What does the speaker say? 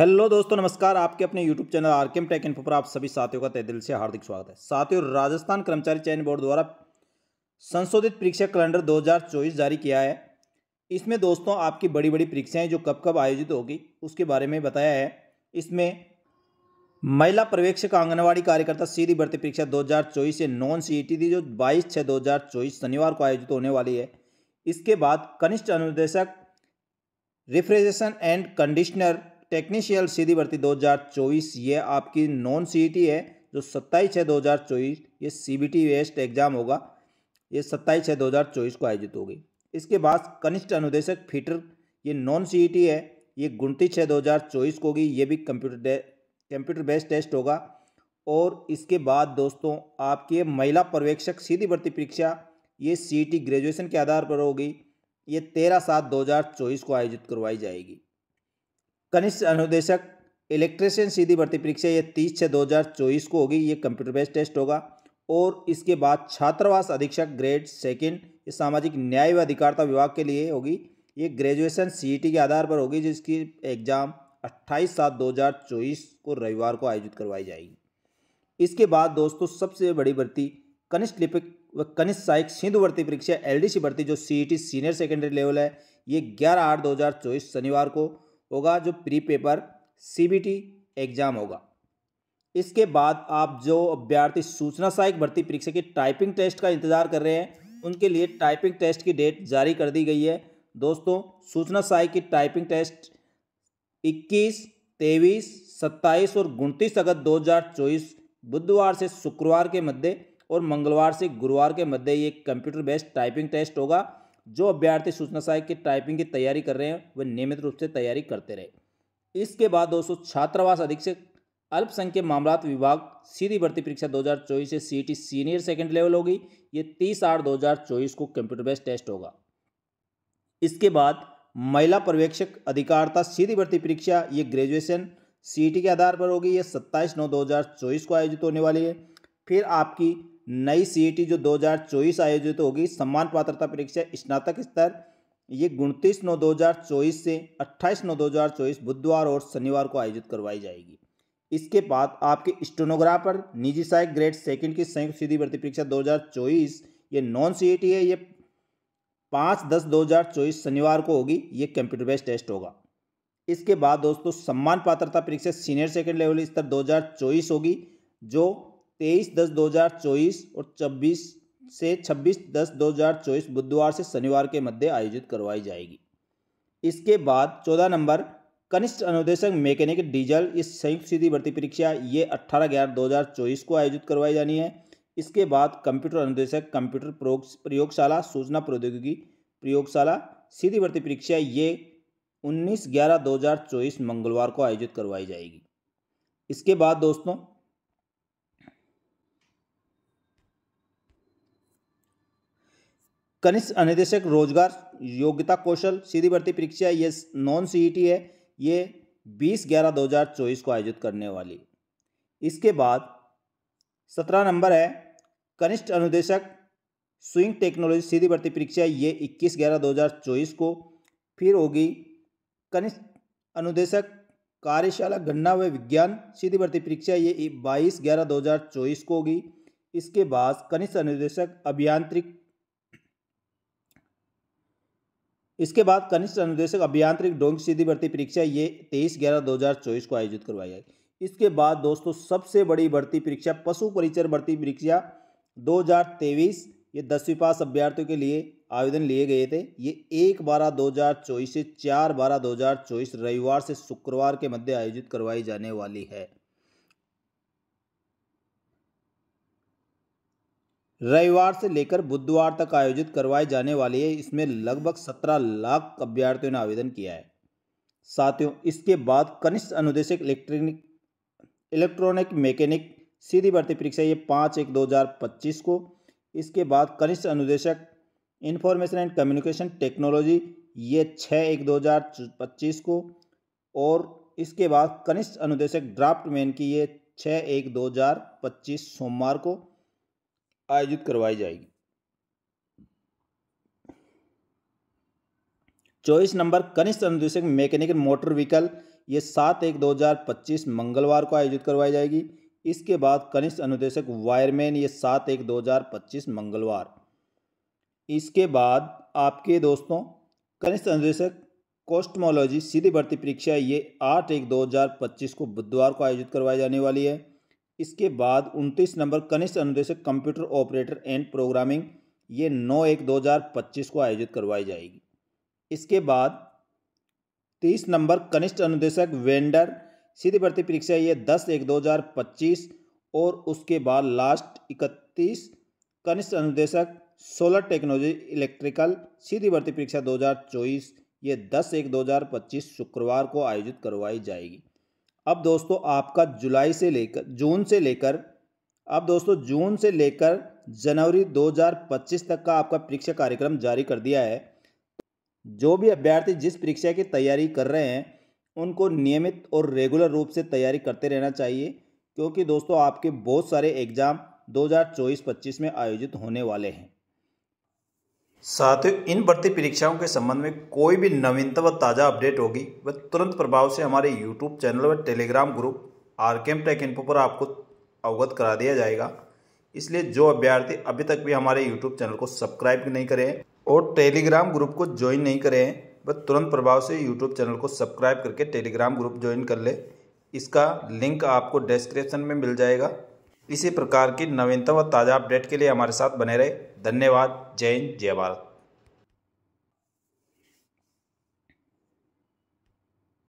hello दोस्तों नमस्कार आपके अपने यूट्यूब चैनल आरकेम टेक इन्फो पर आप सभी साथियों का तय दिल से हार्दिक स्वागत है साथियों राजस्थान कर्मचारी चयन बोर्ड द्वारा संशोधित परीक्षा कैलेंडर 2024 जारी किया है इसमें दोस्तों आपकी बड़ी बड़ी परीक्षाएं जो कब कब आयोजित होगी उसके बारे में बताया है इसमें महिला पर्यवेक्षक आंगनबाड़ी कार्यकर्ता सीधी भर्ती परीक्षा दो से नॉन सी e थी जो बाईस छः दो शनिवार को आयोजित होने वाली है इसके बाद कनिष्ठ अनुदेशक रिफ्रेजेशन एंड कंडीशनर टेक्नीशियल सीधी भर्ती 2024 ये आपकी नॉन टी e है जो सत्ताईस छः 2024 ये C B T based exam होगा ये सत्ताईस छः 2024 को आयोजित होगी इसके बाद कनिष्ठ अनुदेशक फीटर ये नॉन टी e है ये उनतीस छः 2024 को होगी ये भी कंप्यूटर कंप्यूटर बेस्ड टेस्ट होगा और इसके बाद दोस्तों आपकी महिला पर्यवेक्षक सीधी भर्ती परीक्षा ये सी ग्रेजुएशन e के आधार पर होगी ये तेरह सात 2024 को आयोजित करवाई जाएगी कनिष्ठ अनुदेशक इलेक्ट्रिशियन सीधी भर्ती परीक्षा ये तीस छः दो हज़ार चौबीस को होगी ये कंप्यूटर बेस्ड टेस्ट होगा और इसके बाद छात्रावास अधीक्षक ग्रेड सेकेंड सामाजिक न्याय व अधिकारिता विभाग के लिए होगी ये ग्रेजुएशन सी e के आधार पर होगी जिसकी एग्ज़ाम अट्ठाईस सात दो हजार चौबीस को रविवार को आयोजित करवाई जाएगी इसके बाद दोस्तों सबसे बड़ी भर्ती कनिष्ठ लिपिक व कनिष्ठ सहायक सिंधु भर्ती परीक्षा एलडीसी भर्ती जो सीईटी सीनियर सेकेंडरी लेवल है ये ग्यारह आठ दो हज़ार चौबीस शनिवार को होगा जो प्री पेपर सी एग्ज़ाम होगा इसके बाद आप जो अभ्यर्थी सूचना सहायक भर्ती परीक्षा की टाइपिंग टेस्ट का इंतज़ार कर रहे हैं उनके लिए टाइपिंग टेस्ट की डेट जारी कर दी गई है दोस्तों सूचना सहायक की टाइपिंग टेस्ट 21, 23, 27 और उनतीस अगस्त 2024 बुधवार से शुक्रवार के मध्य और मंगलवार से गुरुवार के मध्य ये कंप्यूटर बेस्ड टाइपिंग टेस्ट होगा जो अभ्यर्थी सूचना सहायक की टाइपिंग की तैयारी कर रहे हैं वे नियमित रूप से तैयारी करते रहे इसके बाद दोस्तों छात्रावास अधीक्षक अल्पसंख्यक मामला विभाग सीधी भर्ती परीक्षा 2024 से सीटी सीनियर सेकेंड लेवल होगी ये 30 आठ 2024 को कंप्यूटर बेस्ड टेस्ट होगा इसके बाद महिला पर्यवेक्षक अधिकारता सीधी भर्ती परीक्षा ये ग्रेजुएशन सीटी के आधार पर होगी ये 27 नौ 2024 को आयोजित होने वाली है फिर आपकी नई सी e जो 2024 आयोजित तो होगी सम्मान पात्रता परीक्षा स्नातक स्तर ये उनतीस नौ 2024 से 28 नौ 2024 बुधवार और शनिवार को आयोजित करवाई जाएगी इसके बाद आपके स्टोनोग्राफर निजी सहायक ग्रेड सेकंड की संयुक्त सीधी भर्ती परीक्षा 2024 ये नॉन सी e है ये पाँच दस 2024 शनिवार को होगी ये कंप्यूटर बेस्ड टेस्ट होगा इसके बाद दोस्तों सम्मान पात्रता परीक्षा सीनियर सेकेंड लेवल स्तर दो होगी जो तेईस दस दो हज़ार चौबीस और छब्बीस से छब्बीस दस दो हज़ार चौबीस बुधवार से शनिवार के मध्य आयोजित करवाई जाएगी इसके बाद चौदह नंबर कनिष्ठ अनुदेशक मैकेनिक डीजल इस संयुक्त सीधी भर्ती परीक्षा ये अट्ठारह ग्यारह दो हज़ार चौबीस को आयोजित करवाई जानी है इसके बाद कंप्यूटर अनुदेशक कंप्यूटर प्रयोगशाला सूचना प्रौद्योगिकी प्रयोगशाला सीधी भर्ती परीक्षा ये उन्नीस ग्यारह दो हजार चौबीस मंगलवार को आयोजित करवाई जाएगी इसके बाद दोस्तों कनिष्ठ अनिदेशक रोजगार योग्यता कौशल सीधी भर्ती परीक्षा ये नॉन सीईटी e है ये 20 ग्यारह 2024 को आयोजित करने वाली इसके बाद सत्रह नंबर है कनिष्ठ अनुदेशक स्विंग टेक्नोलॉजी सीधी भर्ती परीक्षा ये 21 ग्यारह 2024 को फिर होगी कनिष्ठ अनुदेशक कार्यशाला गन्ना व विज्ञान सीधी भर्ती परीक्षा ये 22 ग्यारह 2024 को होगी इसके बाद कनिष्ठ अनुदेशक अभियांत्रिक इसके बाद कनिष्ठ अनुदेशक अभियांत्रिक डोंग सीधी भर्ती परीक्षा ये तेईस ग्यारह दो हज़ार चौबीस को आयोजित करवाई जाएगी इसके बाद दोस्तों सबसे बड़ी भर्ती परीक्षा पशु परिचर भर्ती परीक्षा दो हज़ार तेईस ये दसवीं पास अभ्यर्थियों के लिए आवेदन लिए गए थे ये एक बारह दो हज़ार चौबीस से चार बारह दो हज़ार चौबीस रविवार से शुक्रवार के मध्य आयोजित करवाई जाने वाली है रविवार से लेकर बुधवार तक आयोजित करवाए जाने वाली है इसमें लगभग सत्रह लाख अभ्यर्थियों ने आवेदन किया है साथियों इसके बाद कनिष्ठ अनुदेशक इलेक्ट्रॉनिक इलेक्ट्रॉनिक मैकेनिक सीधी भर्ती परीक्षा ये पाँच एक दो हज़ार पच्चीस को इसके बाद कनिष्ठ अनुदेशक इंफॉर्मेशन एंड कम्युनिकेशन टेक्नोलॉजी ये छः एक दो हज़ार पच्चीस को और इसके बाद कनिष्ठ अनुदेशक ड्राफ्ट मैन की ये छः एक दो हज़ार पच्चीस सोमवार को आयोजित करवाई जाएगी चौबीस नंबर कनिष्ठ अनुदेशक मैकेनिकल मोटर व्हीकल ये सात एक दो हज़ार पच्चीस मंगलवार को आयोजित करवाई जाएगी इसके बाद कनिष्ठ अनुदेशक वायरमैन ये सात एक दो हज़ार पच्चीस मंगलवार इसके बाद आपके दोस्तों कनिष्ठ अनुदेशक कॉस्टमोलॉजी सीधी भर्ती परीक्षा ये आठ एक दो हज़ार पच्चीस को बुधवार को आयोजित करवाई जाने वाली है इसके बाद 29 नंबर कनिष्ठ अनुदेशक कंप्यूटर ऑपरेटर एंड प्रोग्रामिंग ये नौ एक दो हज़ार पच्चीस को आयोजित करवाई जाएगी इसके बाद तीस नंबर कनिष्ठ अनुदेशक वेंडर सीधी भर्ती परीक्षा ये दस एक दो हज़ार पच्चीस और उसके बाद लास्ट इकतीस कनिष्ठ अनुदेशक सोलर टेक्नोलॉजी इलेक्ट्रिकल सीधी भर्ती परीक्षा दो हज़ार चौबीस ये दस एक दो हज़ार पच्चीस शुक्रवार को आयोजित करवाई जाएगी अब दोस्तों आपका जुलाई से लेकर जून से लेकर अब दोस्तों जून से लेकर जनवरी 2025 तक का आपका परीक्षा कार्यक्रम जारी कर दिया है जो भी अभ्यर्थी जिस परीक्षा की तैयारी कर रहे हैं उनको नियमित और रेगुलर रूप से तैयारी करते रहना चाहिए क्योंकि दोस्तों आपके बहुत सारे एग्ज़ाम 2024-25 में आयोजित होने वाले हैं साथियों इन भर्ती परीक्षाओं के संबंध में कोई भी नवीनतम व ताज़ा अपडेट होगी वह तुरंत प्रभाव से हमारे यूट्यूब चैनल व telegram group R K tech info पर आपको अवगत करा दिया जाएगा इसलिए जो अभ्यर्थी अभी तक भी हमारे यूट्यूब चैनल को सब्सक्राइब नहीं करे और टेलीग्राम ग्रुप को ज्वाइन नहीं करे वह तुरंत प्रभाव से यूट्यूब चैनल को सब्सक्राइब करके टेलीग्राम ग्रुप ज्वाइन कर ले इसका लिंक आपको डिस्क्रिप्शन में मिल जाएगा इसी प्रकार की नवीनतम व ताज़ा अपडेट के लिए हमारे साथ बने रहे धन्यवाद जय हिंद जय भारत